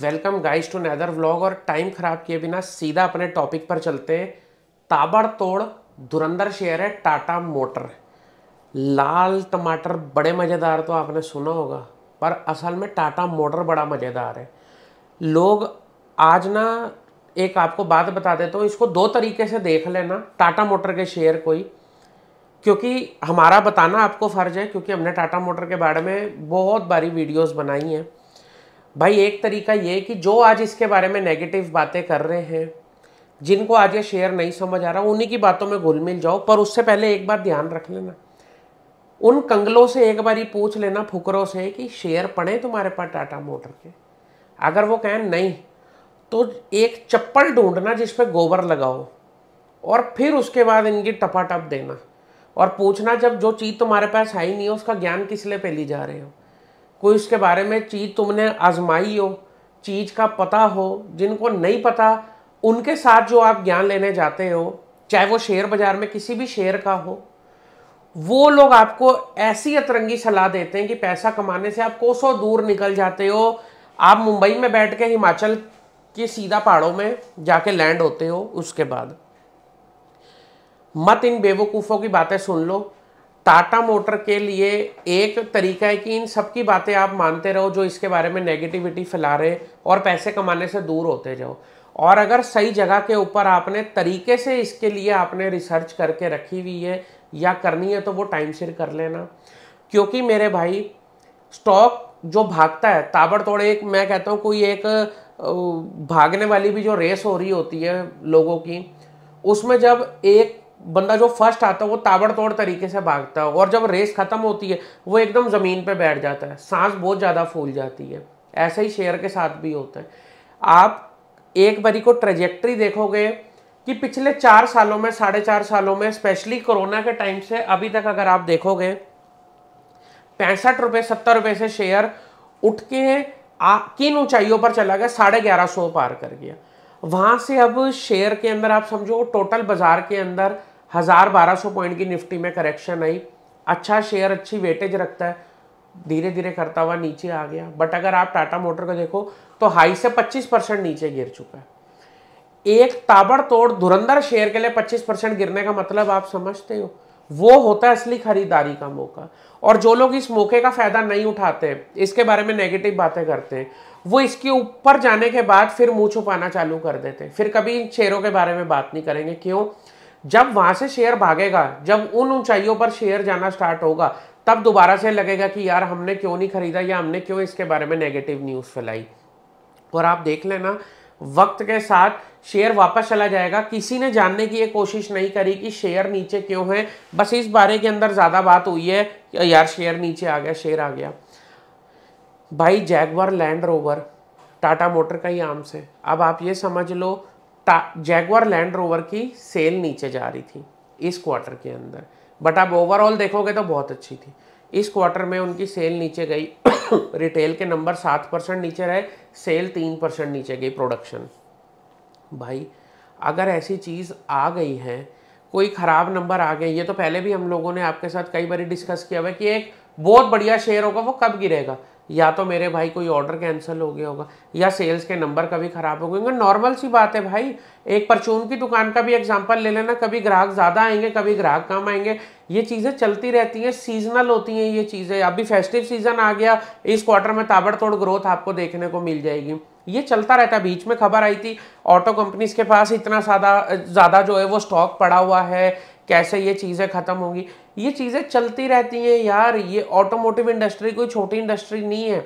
welcome guys to another vlog और time खराब किए बिना सीधा अपने टॉपिक पर चलते हैं ताबड़तोड़ दुरंदर शेयर है टाटा मोटर लाल टमाटर बड़े मज़ेदार तो आपने सुना होगा पर असल में टाटा मोटर बड़ा मज़ेदार है लोग आज ना एक आपको बात बता देता हूँ इसको दो तरीके से देख लेना टाटा मोटर के शेयर कोई क्योंकि हमारा बताना आपको फ़र्ज है क्योंकि हमने टाटा मोटर के बारे में बहुत बारी वीडियोस बनाई हैं भाई एक तरीका ये है कि जो आज इसके बारे में नेगेटिव बातें कर रहे हैं जिनको आज ये शेयर नहीं समझ आ रहा उन्हीं की बातों में घुल मिल जाओ पर उससे पहले एक बार ध्यान रख लेना उन कंगलों से एक बार ही पूछ लेना फुकरों से कि शेयर पड़े तुम्हारे पास टाटा मोटर के अगर वो कहें नहीं तो एक चप्पल ढूंढना जिसपे गोबर लगाओ और फिर उसके बाद इनकी टपाटप देना और पूछना जब जो चीज़ तुम्हारे पास आई नहीं है उसका ज्ञान किस लिए पहली जा रहे हो कोई उसके बारे में चीज़ तुमने आजमाई हो चीज़ का पता हो जिनको नहीं पता उनके साथ जो आप ज्ञान लेने जाते हो चाहे वो शेयर बाजार में किसी भी शेयर का हो वो लोग आपको ऐसी अतरंगी सलाह देते हैं कि पैसा कमाने से आप कोसों दूर निकल जाते हो आप मुंबई में बैठ के हिमाचल के सीधा पहाड़ों में जाके लैंड होते हो उसके बाद मत इन बेवकूफ़ों की बातें सुन लो टाटा मोटर के लिए एक तरीका है कि इन सब की बातें आप मानते रहो जो इसके बारे में नेगेटिविटी फैला रहे और पैसे कमाने से दूर होते जाओ और अगर सही जगह के ऊपर आपने तरीके से इसके लिए आपने रिसर्च करके रखी हुई है या करनी है तो वो टाइम सिर कर लेना क्योंकि मेरे भाई स्टॉक जो भागता है ताबड़तोड़ एक मैं कहता हूँ कोई एक भागने वाली भी जो रेस हो रही होती है लोगों की उसमें जब एक बंदा जो फर्स्ट आता है वो ताबड़तोड़ तरीके से भागता है और जब रेस ख़त्म होती है वो एकदम ज़मीन पे बैठ जाता है सांस बहुत ज़्यादा फूल जाती है ऐसा ही शेयर के साथ भी होता है आप एक बारी को ट्रेजेक्ट्री देखोगे कि पिछले चार सालों में साढ़े चार सालों में स्पेशली कोरोना के टाइम से अभी तक अगर आप देखोगे पैंसठ रुपये सत्तर रुपये से शेयर उठ के किन ऊंचाइयों पर चला गया साढ़े ग्यारह सौ पार कर गया वहाँ से अब शेयर के अंदर आप समझो टोटल बाजार के अंदर हज़ार बारह सौ पॉइंट की निफ्टी में करेक्शन आई अच्छा शेयर अच्छी वेटेज रखता है धीरे धीरे करता हुआ नीचे आ गया बट अगर आप टाटा मोटर को देखो तो हाई से 25 परसेंट नीचे गिर चुका है एक ताबड़तोड़ धुरंधर शेयर के लिए 25 परसेंट गिरने का मतलब आप समझते हो वो होता है असली खरीदारी का मौका और जो लोग इस मौके का फ़ायदा नहीं उठाते इसके बारे में नेगेटिव बातें करते हैं वो इसके ऊपर जाने के बाद फिर मुंह छुपाना चालू कर देते हैं फिर कभी इन शेयरों के बारे में बात नहीं करेंगे क्यों जब वहां से शेयर भागेगा जब उन ऊंचाइयों पर शेयर जाना स्टार्ट होगा तब दोबारा से लगेगा कि यार हमने क्यों नहीं खरीदा या हमने क्यों इसके बारे में नेगेटिव न्यूज़ फैलाई और आप देख लेना वक्त के साथ शेयर वापस चला जाएगा किसी ने जानने की ये कोशिश नहीं करी कि शेयर नीचे क्यों है बस इस बारे के अंदर ज़्यादा बात हुई है कि यार शेयर नीचे आ गया शेयर आ गया भाई Jaguar Land Rover Tata motor का ही आम से अब आप ये समझ लो जैगवर लैंड रोवर की सेल नीचे जा रही थी इस क्वार्टर के अंदर बट आप ओवरऑल देखोगे तो बहुत अच्छी थी इस क्वार्टर में उनकी सेल नीचे गई रिटेल के नंबर सात परसेंट नीचे रहे सेल तीन परसेंट नीचे गई प्रोडक्शन भाई अगर ऐसी चीज़ आ गई है कोई ख़राब नंबर आ गए ये तो पहले भी हम लोगों ने आपके साथ कई बार डिस्कस किया हुआ कि एक बहुत बढ़िया शेयर होगा वो कब गिरेगा या तो मेरे भाई कोई ऑर्डर कैंसिल हो गया होगा या सेल्स के नंबर कभी ख़राब हो गए नॉर्मल सी बात है भाई एक परचून की दुकान का भी एग्जाम्पल ले लेना कभी ग्राहक ज़्यादा आएंगे कभी ग्राहक कम आएंगे ये चीज़ें चलती रहती हैं सीजनल होती हैं ये चीज़ें अभी फेस्टिव सीज़न आ गया इस क्वार्टर में ताबड़तोड़ ग्रोथ आपको देखने को मिल जाएगी ये चलता रहता है बीच में खबर आई थी ऑटो कंपनीज के पास इतना ज़्यादा ज़्यादा जो है वो स्टॉक पड़ा हुआ है कैसे ये चीज़ें ख़त्म होंगी ये चीज़ें चलती रहती हैं यार ये ऑटोमोटिव इंडस्ट्री कोई छोटी इंडस्ट्री नहीं है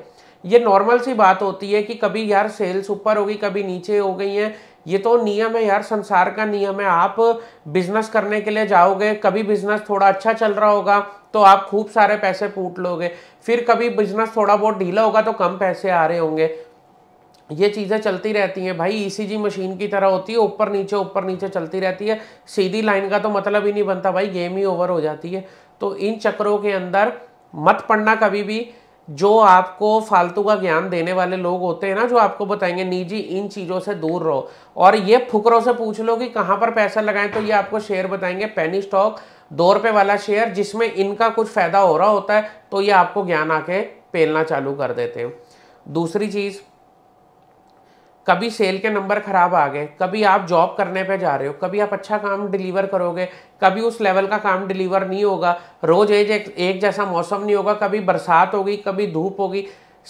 ये नॉर्मल सी बात होती है कि कभी यार सेल्स ऊपर हो गई कभी नीचे हो गई हैं ये तो नियम है यार संसार का नियम है आप बिजनेस करने के लिए जाओगे कभी बिजनेस थोड़ा अच्छा चल रहा होगा तो आप खूब सारे पैसे फूट लोगे फिर कभी बिजनेस थोड़ा बहुत ढीला होगा तो कम पैसे आ रहे होंगे ये चीज़ें चलती रहती हैं भाई ईसीजी e मशीन की तरह होती है ऊपर नीचे ऊपर नीचे चलती रहती है सीधी लाइन का तो मतलब ही नहीं बनता भाई गेम ही ओवर हो जाती है तो इन चक्रों के अंदर मत पढ़ना कभी भी जो आपको फालतू का ज्ञान देने वाले लोग होते हैं ना जो आपको बताएंगे निजी इन चीज़ों से दूर रहो और ये फुकरों से पूछ लो कि कहाँ पर पैसा लगाएं तो ये आपको शेयर बताएंगे पेनी स्टॉक दो रुपये वाला शेयर जिसमें इनका कुछ फ़ायदा हो रहा होता है तो ये आपको ज्ञान आके पेलना चालू कर देते हैं दूसरी चीज़ कभी सेल के नंबर ख़राब आ गए कभी आप जॉब करने पे जा रहे हो कभी आप अच्छा काम डिलीवर करोगे कभी उस लेवल का काम डिलीवर नहीं होगा रोज़ एक, एक जैसा मौसम नहीं होगा कभी बरसात होगी कभी धूप होगी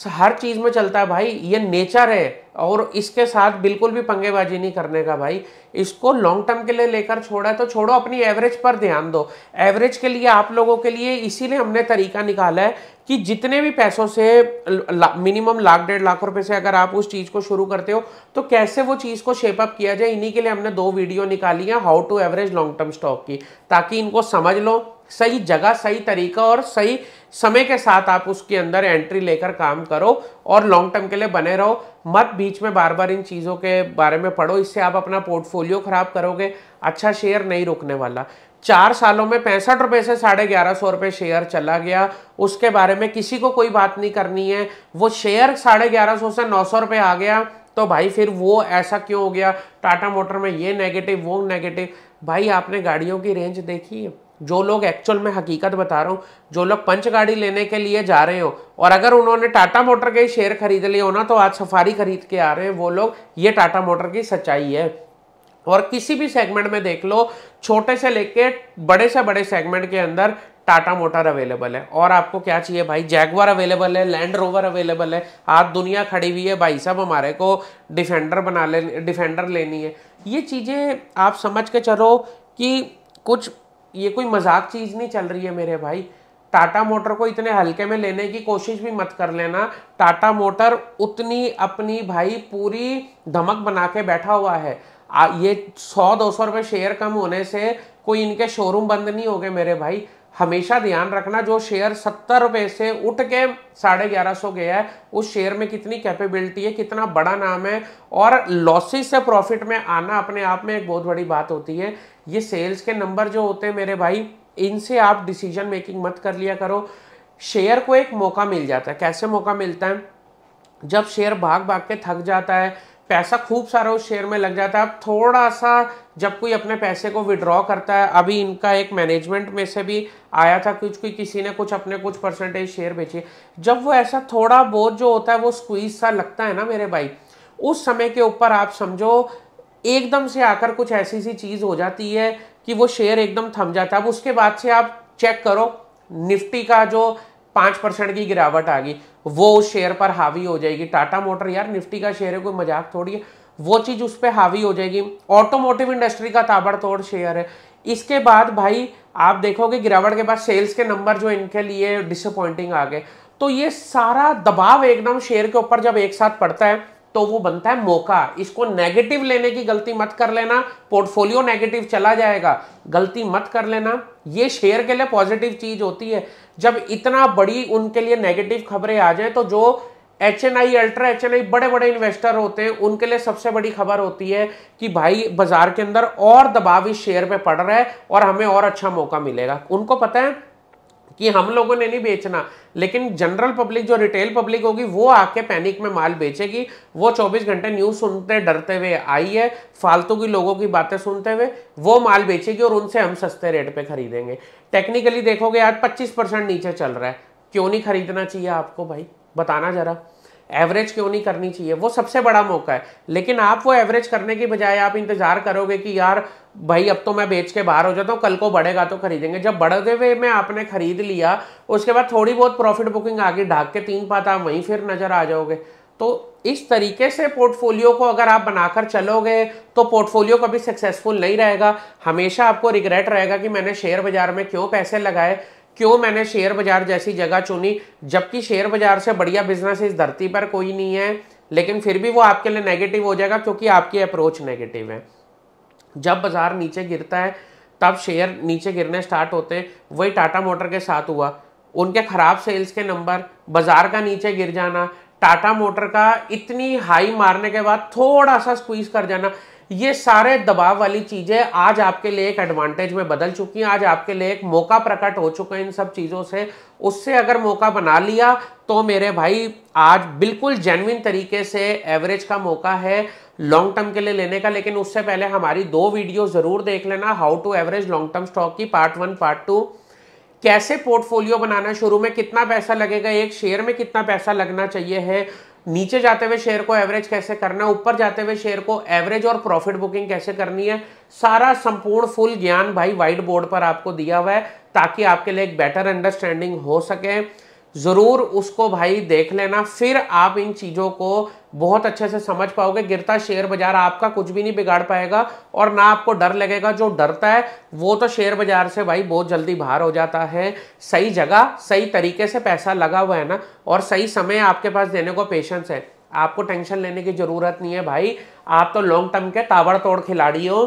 हर चीज़ में चलता है भाई ये नेचर है और इसके साथ बिल्कुल भी पंगेबाजी नहीं करने का भाई इसको लॉन्ग टर्म के लिए लेकर छोड़ा है तो छोड़ो अपनी एवरेज पर ध्यान दो एवरेज के लिए आप लोगों के लिए इसीलिए हमने तरीका निकाला है कि जितने भी पैसों से ला, मिनिमम लाख डेढ़ लाख रुपए से अगर आप उस चीज़ को शुरू करते हो तो कैसे वो चीज़ को शेपअप किया जाए इन्हीं के लिए हमने दो वीडियो निकाली है how to average long term stock की ताकि इनको समझ लो सही जगह सही तरीका और सही समय के साथ आप उसके अंदर एंट्री लेकर काम करो और लॉन्ग टर्म के लिए बने रहो मत बीच में बार बार इन चीज़ों के बारे में पढ़ो इससे आप अपना पोर्टफोलियो ख़राब करोगे अच्छा शेयर नहीं रुकने वाला चार सालों में पैंसठ रुपये से साढ़े ग्यारह सौ रुपये शेयर चला गया उसके बारे में किसी को कोई बात नहीं करनी है वो शेयर साढ़े ग्यारह सौ से नौ सौ रुपये आ गया तो भाई फिर वो ऐसा क्यों हो गया टाटा मोटर में ये नेगेटिव वो नेगेटिव भाई आपने गाड़ियों की रेंज देखी है जो लोग एक्चुअल में हकीकत बता रहा हूँ जो लोग पंच गाड़ी लेने के लिए जा रहे हो और अगर उन्होंने टाटा मोटर के शेयर खरीद लिए हो ना तो आज सफारी खरीद के आ रहे हैं वो लोग ये टाटा मोटर की सच्चाई है और किसी भी सेगमेंट में देख लो छोटे से लेके बड़े से बड़े सेगमेंट के अंदर टाटा मोटर अवेलेबल है और आपको क्या चाहिए भाई जैगवार अवेलेबल है लैंड रोवर अवेलेबल है आज दुनिया खड़ी हुई है भाई साहब हमारे को डिफेंडर बना ले डिफेंडर लेनी है ये चीज़ें आप समझ के चलो कि कुछ ये कोई मजाक चीज़ नहीं चल रही है मेरे भाई टाटा मोटर को इतने हल्के में लेने की कोशिश भी मत कर लेना टाटा मोटर उतनी अपनी भाई पूरी धमक बना के बैठा हुआ है आ, ये सौ दो सौ रुपये शेयर कम होने से कोई इनके शोरूम बंद नहीं हो गए मेरे भाई हमेशा ध्यान रखना जो शेयर सत्तर रुपए से उठ के साढ़े ग्यारह सौ गया है उस शेयर में कितनी कैपेबिलिटी है कितना बड़ा नाम है और लॉसेस से प्रॉफिट में आना अपने आप में एक बहुत बड़ी बात होती है ये सेल्स के नंबर जो होते हैं मेरे भाई इनसे आप डिसीजन मेकिंग मत कर लिया करो शेयर को एक मौका मिल जाता है कैसे मौका मिलता है जब शेयर भाग भाग के थक जाता है पैसा खूब सारा उस शेयर में लग जाता है अब थोड़ा सा जब कोई अपने पैसे को विड्रॉ करता है अभी इनका एक मैनेजमेंट में से भी आया था कुछ कोई किसी ने कुछ अपने कुछ परसेंटेज शेयर बेचे जब वो ऐसा थोड़ा बहुत जो होता है वो स्क्वीज सा लगता है ना मेरे भाई उस समय के ऊपर आप समझो एकदम से आकर कुछ ऐसी सी चीज़ हो जाती है कि वो शेयर एकदम थम जाता है अब उसके बाद से आप चेक करो निफ्टी का जो पाँच परसेंट की गिरावट आ गई वो उस शेयर पर हावी हो जाएगी टाटा मोटर यार निफ्टी का शेयर है कोई मजाक थोड़ी है वो चीज़ उस पर हावी हो जाएगी ऑटोमोटिव इंडस्ट्री का ताबड़तोड़ शेयर है इसके बाद भाई आप देखोगे गिरावट के बाद सेल्स के नंबर जो इनके लिए डिसअपॉइंटिंग आ गए तो ये सारा दबाव एकदम शेयर के ऊपर जब एक साथ पड़ता है तो वो बनता है मौका इसको नेगेटिव लेने की गलती मत कर लेना पोर्टफोलियो नेगेटिव चला जाएगा गलती मत कर लेना ये शेयर के लिए पॉजिटिव चीज होती है जब इतना बड़ी उनके लिए नेगेटिव खबरें आ जाए तो जो H N I ultra H N I बड़े बड़े इन्वेस्टर होते हैं उनके लिए सबसे बड़ी खबर होती है कि भाई बाजार के अंदर और दबाव इस शेयर पे पड़ रहा है और हमें और अच्छा मौका मिलेगा उनको पता है कि हम लोगों ने नहीं बेचना लेकिन जनरल पब्लिक जो रिटेल पब्लिक होगी वो आके पैनिक में माल बेचेगी वो 24 घंटे न्यूज सुनते डरते हुए आई है फालतू की लोगों की बातें सुनते हुए वो माल बेचेगी और उनसे हम सस्ते रेट पे खरीदेंगे टेक्निकली देखोगे आज 25 परसेंट नीचे चल रहा है क्यों नहीं खरीदना चाहिए आपको भाई बताना जरा एवरेज क्यों नहीं करनी चाहिए वो सबसे बड़ा मौका है लेकिन आप वो एवरेज करने की बजाय आप इंतजार करोगे कि यार भाई अब तो मैं बेच के बाहर हो जाता हूँ कल को बढ़ेगा तो खरीदेंगे जब बढ़ते हुए में आपने खरीद लिया उसके बाद थोड़ी बहुत प्रॉफिट बुकिंग आगे ढाक के तीन पात आप वहीं फिर नजर आ जाओगे तो इस तरीके से पोर्टफोलियो को अगर आप बनाकर चलोगे तो पोर्टफोलियो कभी सक्सेसफुल नहीं रहेगा हमेशा आपको रिग्रेट रहेगा कि मैंने शेयर बाजार में क्यों पैसे लगाए क्यों मैंने शेयर बाजार जैसी जगह चुनी जबकि शेयर बाजार से बढ़िया बिजनेस इस धरती पर कोई नहीं है लेकिन फिर भी वो आपके लिए नेगेटिव हो जाएगा क्योंकि आपकी अप्रोच नेगेटिव है जब बाजार नीचे गिरता है तब शेयर नीचे गिरने स्टार्ट होते हैं वही टाटा मोटर के साथ हुआ उनके ख़राब सेल्स के नंबर बाजार का नीचे गिर जाना टाटा मोटर का इतनी हाई मारने के बाद थोड़ा सा स्क्वीज कर जाना ये सारे दबाव वाली चीजें आज आपके लिए एक एडवांटेज में बदल चुकी हैं आज आपके लिए एक मौका प्रकट हो चुका है इन सब चीजों से उससे अगर मौका बना लिया तो मेरे भाई आज बिल्कुल जेनविन तरीके से एवरेज का मौका है लॉन्ग टर्म के लिए लेने का लेकिन उससे पहले हमारी दो वीडियो जरूर देख लेना how to average long term stock की पार्ट वन पार्ट टू कैसे पोर्टफोलियो बनाना शुरू में कितना पैसा लगेगा एक शेयर में कितना पैसा लगना चाहिए है नीचे जाते हुए शेयर को एवरेज कैसे करना है ऊपर जाते हुए शेयर को एवरेज और प्रॉफिट बुकिंग कैसे करनी है सारा संपूर्ण फुल ज्ञान भाई व्हाइट बोर्ड पर आपको दिया हुआ है ताकि आपके लिए एक बेटर अंडरस्टैंडिंग हो सके ज़रूर उसको भाई देख लेना फिर आप इन चीज़ों को बहुत अच्छे से समझ पाओगे गिरता शेयर बाजार आपका कुछ भी नहीं बिगाड़ पाएगा और ना आपको डर लगेगा जो डरता है वो तो शेयर बाजार से भाई बहुत जल्दी बाहर हो जाता है सही जगह सही तरीके से पैसा लगा हुआ है ना और सही समय आपके पास देने को पेशेंस है आपको टेंशन लेने की ज़रूरत नहीं है भाई आप तो लॉन्ग टर्म के ताबड़तोड़ खिलाड़ी हो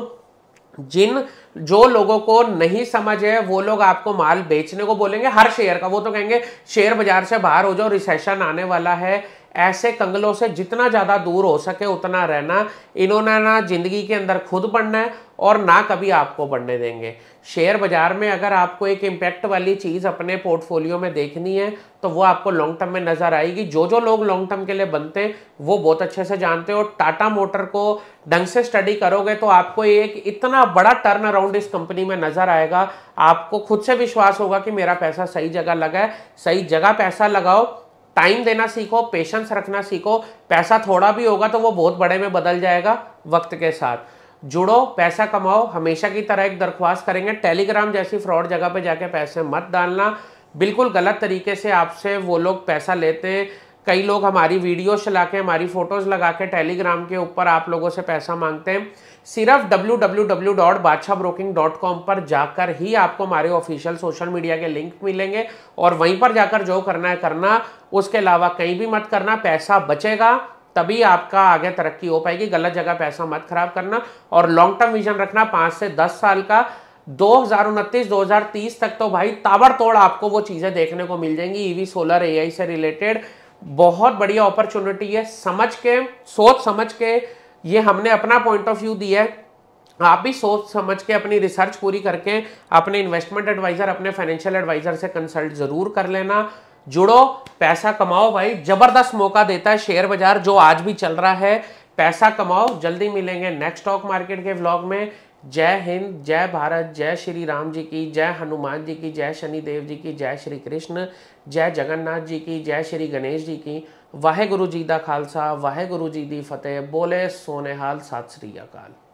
जिन जो लोगों को नहीं समझ है वो लोग आपको माल बेचने को बोलेंगे हर शेयर का वो तो कहेंगे शेयर बाजार से बाहर हो जाओ रिसेशन आने वाला है ऐसे कंगलों से जितना ज़्यादा दूर हो सके उतना रहना इन्होंने ना जिंदगी के अंदर खुद पढ़ना है और ना कभी आपको पढ़ने देंगे शेयर बाजार में अगर आपको एक इम्पैक्ट वाली चीज़ अपने पोर्टफोलियो में देखनी है तो वो आपको लॉन्ग टर्म में नज़र आएगी जो जो लोग लॉन्ग टर्म के लिए बनते हैं वो बहुत अच्छे से जानते हैं और टाटा मोटर को ढंग से स्टडी करोगे तो आपको एक इतना बड़ा टर्न अराउंड इस कंपनी में नज़र आएगा आपको खुद से विश्वास होगा कि मेरा पैसा सही जगह लगा है सही जगह पैसा लगाओ टाइम देना सीखो पेशेंस रखना सीखो पैसा थोड़ा भी होगा तो वो बहुत बड़े में बदल जाएगा वक्त के साथ जुड़ो पैसा कमाओ हमेशा की तरह एक दरख्वास्त करेंगे टेलीग्राम जैसी फ्रॉड जगह पे जाके पैसे मत डालना बिल्कुल गलत तरीके से आपसे वो लोग पैसा लेते हैं कई लोग हमारी वीडियोस चला के हमारी फ़ोटोज़ लगा के टेलीग्राम के ऊपर आप लोगों से पैसा मांगते हैं सिर्फ डब्ल्यू पर जाकर ही आपको हमारे ऑफिशियल सोशल मीडिया के लिंक मिलेंगे और वहीं पर जाकर जो करना है करना उसके अलावा कहीं भी मत करना पैसा बचेगा तभी आपका आगे तरक्की हो पाएगी गलत जगह पैसा मत खराब करना और लॉन्ग टर्म विजन रखना पाँच से दस साल का दो हजार उनतीस दो हजार तीस तक तो भाई ताबड़तोड़ आपको वो चीज़ें देखने को मिल जाएंगी ईवी सोलर एआई से रिलेटेड बहुत बढ़िया अपॉर्चुनिटी है समझ के सोच समझ के ये हमने अपना पॉइंट ऑफ व्यू दिया है आप भी सोच समझ के अपनी रिसर्च पूरी करके अपने इन्वेस्टमेंट एडवाइज़र अपने फाइनेंशियल एडवाइज़र से कंसल्ट ज़रूर कर लेना जुड़ो पैसा कमाओ भाई जबरदस्त मौका देता है शेयर बाजार जो आज भी चल रहा है पैसा कमाओ जल्दी मिलेंगे नेक्स्ट स्टॉक मार्केट के ब्लॉग में जय हिंद जय भारत जय श्री राम जी की जय हनुमान जी की जय शनिदेव जी की जय श्री कृष्ण जय जगन्नाथ जी की जय श्री गणेश जी की वाहेगुरु जी का खालसा वाहेगुरु जी की फतेह बोले सोनेहाल सत श्री अकाल